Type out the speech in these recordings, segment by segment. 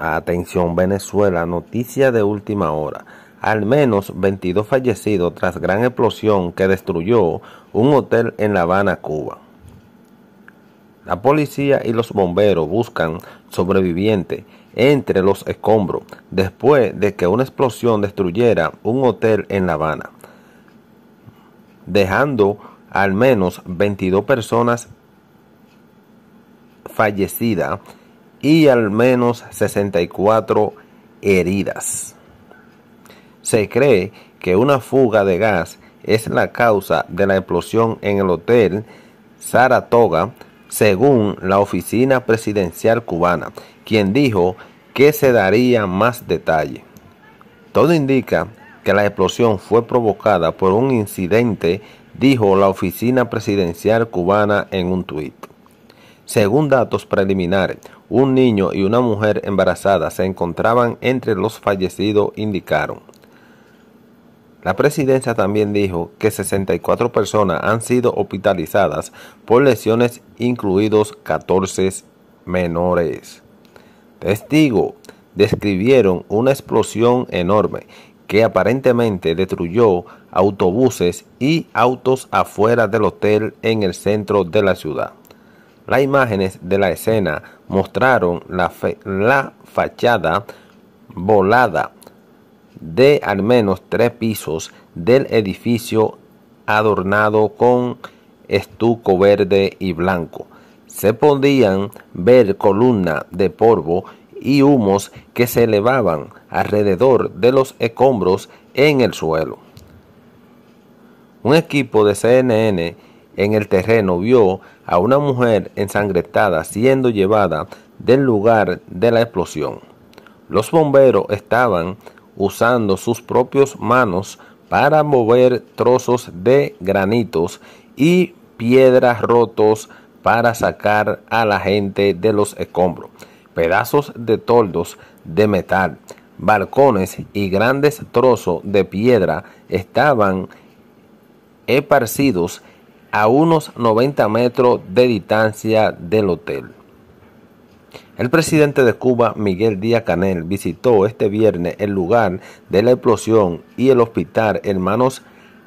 Atención Venezuela, noticia de última hora. Al menos 22 fallecidos tras gran explosión que destruyó un hotel en La Habana, Cuba. La policía y los bomberos buscan sobrevivientes entre los escombros después de que una explosión destruyera un hotel en La Habana, dejando al menos 22 personas fallecidas y al menos 64 heridas. Se cree que una fuga de gas es la causa de la explosión en el hotel Saratoga, según la oficina presidencial cubana, quien dijo que se daría más detalle. Todo indica que la explosión fue provocada por un incidente, dijo la oficina presidencial cubana en un tuit. Según datos preliminares, un niño y una mujer embarazada se encontraban entre los fallecidos, indicaron. La presidencia también dijo que 64 personas han sido hospitalizadas por lesiones, incluidos 14 menores. Testigos describieron una explosión enorme que aparentemente destruyó autobuses y autos afuera del hotel en el centro de la ciudad. Las imágenes de la escena mostraron la, la fachada volada de al menos tres pisos del edificio adornado con estuco verde y blanco. Se podían ver columnas de polvo y humos que se elevaban alrededor de los escombros en el suelo. Un equipo de CNN en el terreno vio a una mujer ensangrentada siendo llevada del lugar de la explosión. Los bomberos estaban usando sus propias manos para mover trozos de granitos y piedras rotos para sacar a la gente de los escombros, pedazos de toldos de metal, balcones y grandes trozos de piedra estaban esparcidos a unos 90 metros de distancia del hotel. El presidente de Cuba, Miguel Díaz Canel, visitó este viernes el lugar de la explosión y el hospital Hermanos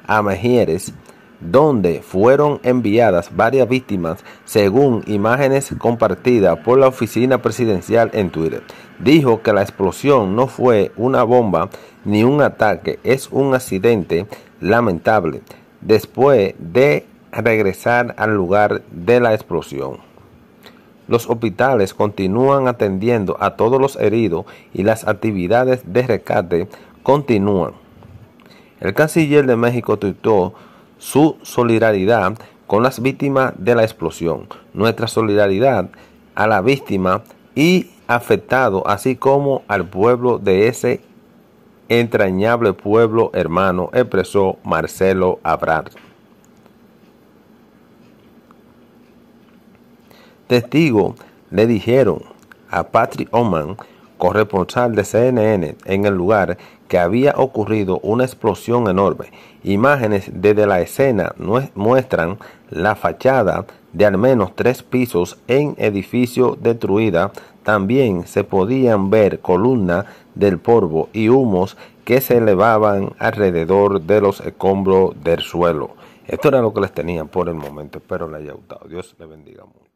Amejieres, donde fueron enviadas varias víctimas, según imágenes compartidas por la oficina presidencial en Twitter. Dijo que la explosión no fue una bomba ni un ataque, es un accidente lamentable. Después de regresar al lugar de la explosión. Los hospitales continúan atendiendo a todos los heridos y las actividades de rescate continúan. El canciller de México tuitó su solidaridad con las víctimas de la explosión, nuestra solidaridad a la víctima y afectado, así como al pueblo de ese entrañable pueblo hermano, expresó Marcelo Abrar. Testigo le dijeron a Patrick Oman, corresponsal de CNN en el lugar, que había ocurrido una explosión enorme. Imágenes desde la escena muestran la fachada de al menos tres pisos en edificio destruida. También se podían ver columnas del polvo y humos que se elevaban alrededor de los escombros del suelo. Esto era lo que les tenía por el momento. Espero les haya gustado. Dios les bendiga mucho.